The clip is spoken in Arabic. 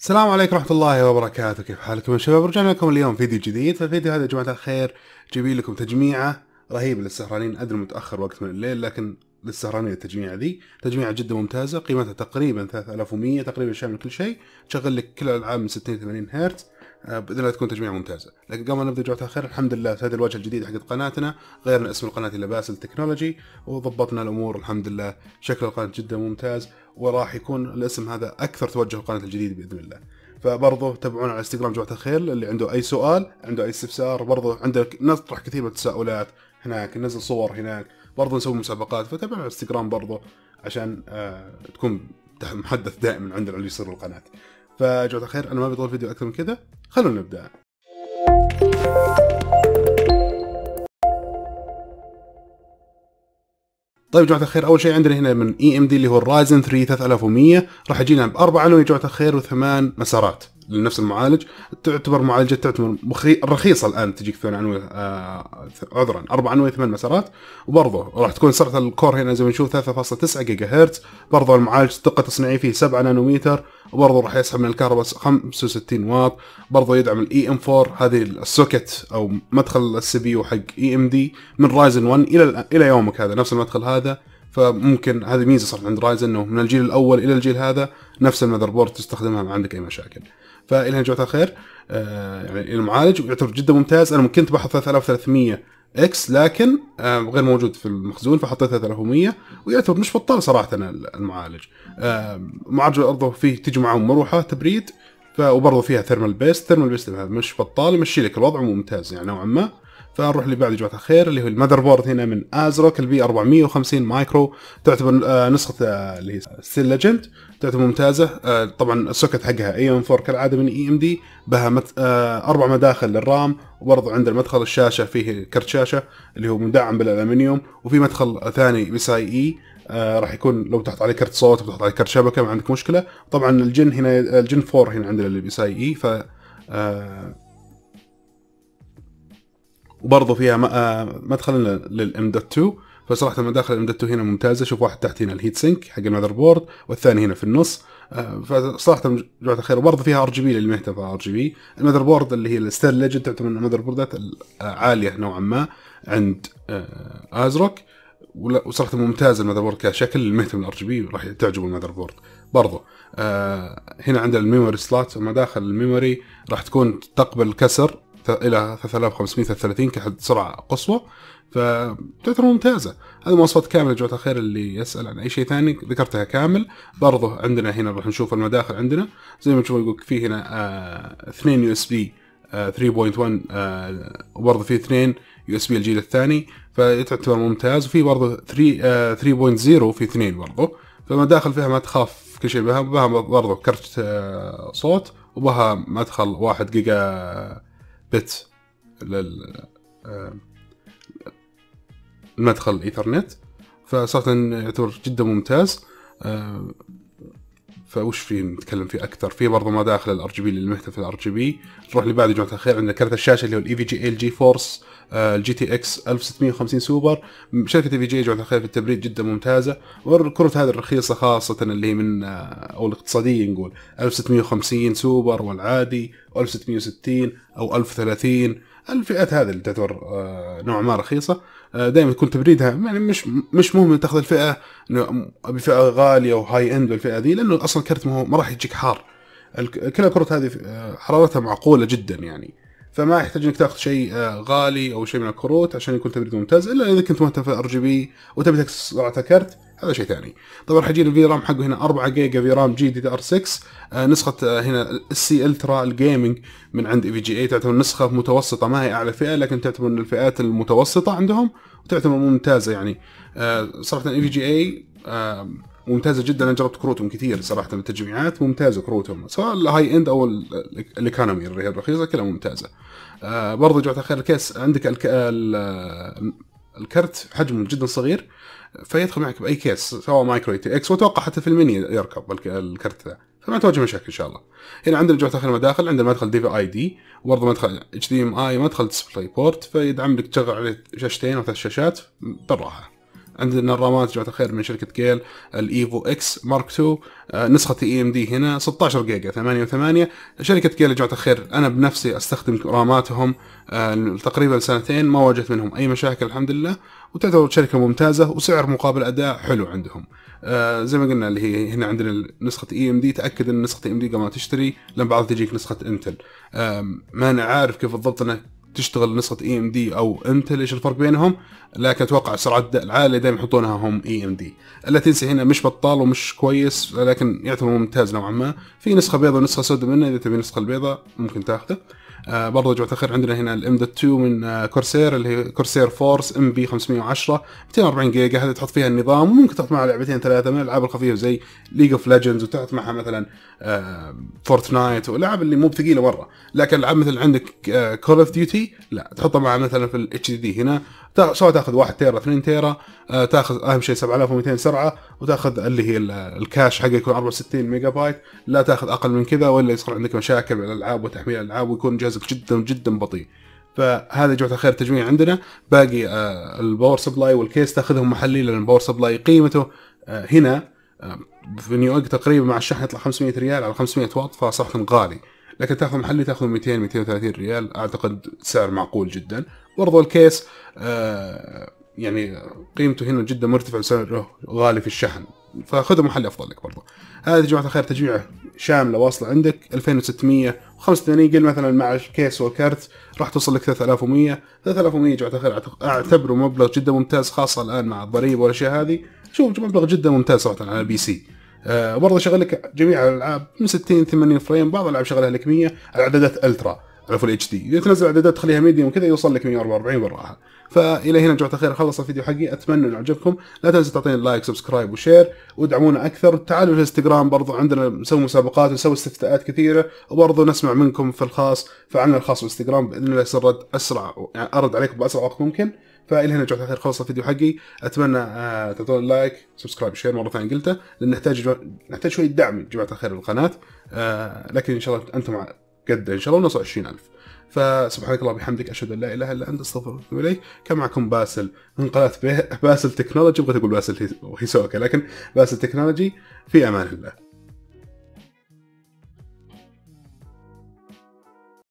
السلام عليكم ورحمة الله وبركاته كيف حالكم يا شباب رجعنا لكم اليوم فيديو جديد فالفيديو هذا يا جماعة الخير جايبين لكم تجميعة رهيبة للسهرانين أدري متأخر وقت من الليل لكن للسهرانين التجميعة ذي تجميعة جدا ممتازة قيمتها تقريبا 3100 تقريبا شامل كل شيء تشغل لك كل الألعاب من 60 80 هرتز آه، باذن الله تكون تجميع ممتازه لكن قبل ما نبدا جوعة الخير الحمد لله في الوجه الجديد حق قناتنا غيرنا اسم القناه الى باسل تكنولوجي وضبطنا الامور الحمد لله شكل القناه جدا ممتاز وراح يكون الاسم هذا اكثر توجه القناه الجديده باذن الله فبرضه تابعونا على انستغرام جوعة الخير اللي عنده اي سؤال عنده اي استفسار برضه عنده نطرح كثير من التساؤلات هناك ننزل صور هناك برضه نسوي مسابقات فتابعنا على الانستغرام برضه عشان آه تكون محدث دائما عندنا اللي يصير القناه فجزاك خير انا ما بطول فيديو اكثر من كذا خلونا نبدا طيب جماعة الخير أول شيء عندنا هنا من اي ام دي اللي هو الرايزن 3 3100 راح يجينا بأربع أنوي جماعة الخير وثمان مسارات لنفس المعالج تعتبر معالجة تعتبر رخيصة الآن تجيك ثمان عنوي آه عذرا أربع انواع ثمان مسارات وبرضه راح تكون سرعة الكور هنا زي ما نشوف 3.9 جيجا هرتز برضه المعالج دقة تصنيعية فيه 7 نانومتر وبرضه راح يسحب من الكهرباء 65 واط برضه يدعم الاي ام 4 هذه السوكت او مدخل السي بي يو حق اي ام دي من رايزن 1 الى الى يومك هذا نفس المدخل هذا فممكن هذه ميزه صارت عند رايزن انه من الجيل الاول الى الجيل هذا نفس المذر بورد تستخدمها ما عندك اي مشاكل فالهنا جماعه الخير آه، يعني المعالج يعتبر جدا ممتاز انا كنت بحط 3300 اكس لكن آه، غير موجود في المخزون فحطيت 3100 ويعتبر مش بطال صراحه المعالج آه، معالج برضه فيه تجي معه مروحه تبريد وبرضه فيها ثيرمال بيست ثيرمال بيست مش بطال يمشي لك الوضع ممتاز يعني نوعا ما فنروح اللي بعده جماعه الخير اللي هو المذر بورد هنا من ازروك البي 450 مايكرو تعتبر آه، نسخه آه، اللي هي ستيل ليجند تعتبر ممتازه آه، طبعا السوكت حقها اي ام 4 كالعاده من اي ام دي بها اربع مداخل للرام وبرضه عند المدخل الشاشه فيه كرت شاشه اللي هو مدعم بالالمنيوم وفي مدخل ثاني بي اي اي آه راح يكون لو تحط عليه كرت صوت وتحط عليه كرت شبكه ما عندك مشكله طبعا الجن هنا الجن 4 هنا عندنا اللي بيساي اي ف آه وبرضه فيها آه، مدخل للام دوت 2 فصراحه مداخل الام دوت 2 هنا ممتازه شوف واحد تحت هنا الهيت سينك حق المذر بورد والثاني هنا في النص آه، فصراحه جماعه الخير وبرضه فيها ار جي بي للي مهتم ار جي بي المذر بورد اللي هي الستير ليجند تعتبر من المذر بوردات العاليه آه، نوعا ما عند ازروك وصراحه ممتاز المذر بورد كشكل للمهتم الار جي بي راح تعجبه المذر بورد برضه آه هنا عندنا الميموري سلات ومداخل الميموري راح تكون تقبل الكسر الى 3530 كحد سرعه قصوى فتعتبر ممتازه هذه المواصفات كامله جوة الخير اللي يسال عن اي شيء ثاني ذكرتها كامل برضه عندنا هنا راح نشوف المداخل عندنا زي ما تشوف يقول في هنا آه، اثنين يو اس بي 3.1 آه، آه، وبرضه في اثنين يو اس بي الجيل الثاني فتعتبر ممتاز وفي برضه 3 3.0 في اثنين برضه فالمداخل فيها ما تخاف كل شيء بها بها برضه كرت صوت وبها مدخل 1 جيجا بت المدخل آه، الايثرنت فصراحه يعتبر جدا ممتاز آه، فوش في نتكلم فيه اكثر في برضه مداخل الار جي بي للمهتم في الار جي بي نروح اللي بعده جماعه الخير عندنا كرت الشاشه اللي هو الاي في جي ال جي فورس الجي تي اكس 1650 سوبر شركه اي في جي جماعه الخير في التبريد جدا ممتازه والكروت هذه الرخيصه خاصه اللي من آه، او الاقتصاديه نقول 1650 سوبر والعادي 1660 او 1030 الفئات هذه اللي تعتبر آه، نوع ما رخيصه آه، دائما تكون تبريدها يعني مش مش مهم تاخذ الفئه انه ابي فئه غاليه وهاي اند والفئه ذي لانه اصلا كرت ما راح يجيك حار كل الكروت هذه آه، حرارتها معقوله جدا يعني فما يحتاج انك تاخذ شيء آه، غالي او شيء من الكروت عشان يكون تبريد ممتاز الا اذا كنت مهتم في ار جي بي وتبي تكسر سرعه كرت هذا شيء ثاني طبعا راح يجي الفي رام حقه هنا 4 جيجا في رام جي دي ار 6 نسخه آه، هنا السي الترا الجيمنج من عند اي في جي اي تعتبر نسخه متوسطه ما هي اعلى فئه لكن تعتبر من الفئات المتوسطه عندهم وتعتبر ممتازه يعني آه، صراحه اي في جي اي ممتازه جدا انا جربت كروتهم كثير صراحه التجميعات ممتازه كروتهم سواء الهاي اند او الايكونومي اللي هي الرخيصه كلها ممتازه آه برضه جوعت خير الكيس عندك الك... ال... الكرت حجمه جدا صغير فيدخل معك باي كيس سواء مايكرو اي تي اكس واتوقع حتى في المني يركب الكرت ذا فما تواجه مشاكل ان شاء الله هنا عندنا جوه اخر مداخل عندنا مدخل دي في اي دي وبرضه مدخل اتش دي ام اي مدخل ديسبلاي بورت فيدعم لك تشغل عليه شاشتين او ثلاث شاشات بالراحه عندنا الرامات جوات الخير من شركه جيل الايفو اكس مارك 2 آه، نسخه اي ام دي هنا 16 جيجا 8 و8 شركه جيل جوات الخير انا بنفسي استخدم راماتهم آه، تقريبا سنتين ما واجهت منهم اي مشاكل الحمد لله وتعتبر شركه ممتازه وسعر مقابل اداء حلو عندهم آه زي ما قلنا اللي هي هنا عندنا نسخة اي ام دي تاكد ان نسخة اي ام دي قبل ما تشتري لان بعض تجيك نسخة انتل آه ما انا عارف كيف بالضبط انه تشتغل نسخه اي ام دي او انتل ايش الفرق بينهم لكن اتوقع السرعه العاليه دائما يحطونها هم اي e ام دي لا تنسى هنا مش بطال ومش كويس لكن يعتبر ممتاز نوعا ما في نسخه بيضاء ونسخه سوداء منه اذا تبي النسخه البيضاء ممكن تاخذه آه، برضو برضه جوة الخير عندنا هنا الام دوت 2 من كورسير آه، اللي هي كورسير فورس ام بي 510 240 جيجا هذه تحط فيها النظام وممكن تحط معها لعبتين ثلاثه من الالعاب الخفيفه زي ليج اوف ليجندز وتحط معها مثلا فورتنايت آه، والالعاب اللي مو بثقيله مره لكن العاب مثل عندك كول اوف ديوتي لا تحطها معها مثلا في الاتش دي دي هنا سواء تاخذ 1 تيرا 2 تيرا آه، تاخذ اهم شيء 7200 سرعه وتاخذ اللي هي الكاش حقه يكون 64 ميجا بايت لا تاخذ اقل من كذا ولا يصير عندك مشاكل بالالعاب وتحميل الالعاب ويكون جهازك جدا جدا بطيء فهذا جماعه الخير تجميع عندنا باقي الباور سبلاي والكيس تاخذهم محلي لان الباور سبلاي قيمته آه، هنا آه، في نيويورك تقريبا مع الشحن يطلع 500 ريال على 500 واط فصراحه غالي لكن تاخذ محلي تاخذ 200 230 ريال اعتقد سعر معقول جدا برضو الكيس آه يعني قيمته هنا جدا مرتفع وسعره غالي في الشحن فخذوا محلي افضل لك برضه هذا يا جماعه الخير تجميع شامله واصله عندك 2685 قل مثلا مع الكيس والكارت راح توصل لك 3100 3100 يا جماعه الخير اعتبره مبلغ جدا ممتاز خاصه الان مع الضريبه والاشياء هذه شوف مبلغ جدا ممتاز صراحه على البي سي آه وبرضه شغل لك جميع الالعاب من 60 80 فريم بعض الالعاب شغلها لك 100 على اعدادات الترا على فول اتش دي اذا تنزل اعدادات تخليها ميديوم كذا يوصل لك 144 وراها فالى هنا جماعه الخير خلص الفيديو حقي اتمنى انه عجبكم لا تنسوا تعطينا لايك سبسكرايب وشير ودعمونا اكثر تعالوا الانستغرام برضو عندنا نسوي مسابقات ونسوي استفتاءات كثيره وبرضو نسمع منكم في الخاص فعلنا الخاص بالانستغرام باذن الله يصير رد اسرع يعني ارد عليكم باسرع وقت ممكن فالى هنا اخر خلص الفيديو حقي اتمنى آه، تعطون لايك سبسكرايب شير مره ثانيه قلته لان نحتاج نحتاج شويه دعم يا جماعه الخير للقناه آه لكن ان شاء الله انتم قد ان شاء الله نوصل 20000 فسبحانك الله وبحمدك اشهد ان لا اله الا انت استغفرك اليك كان معكم باسل من قناه باسل تكنولوجي بغيت اقول باسل وهيسوكا لكن باسل تكنولوجي في امان الله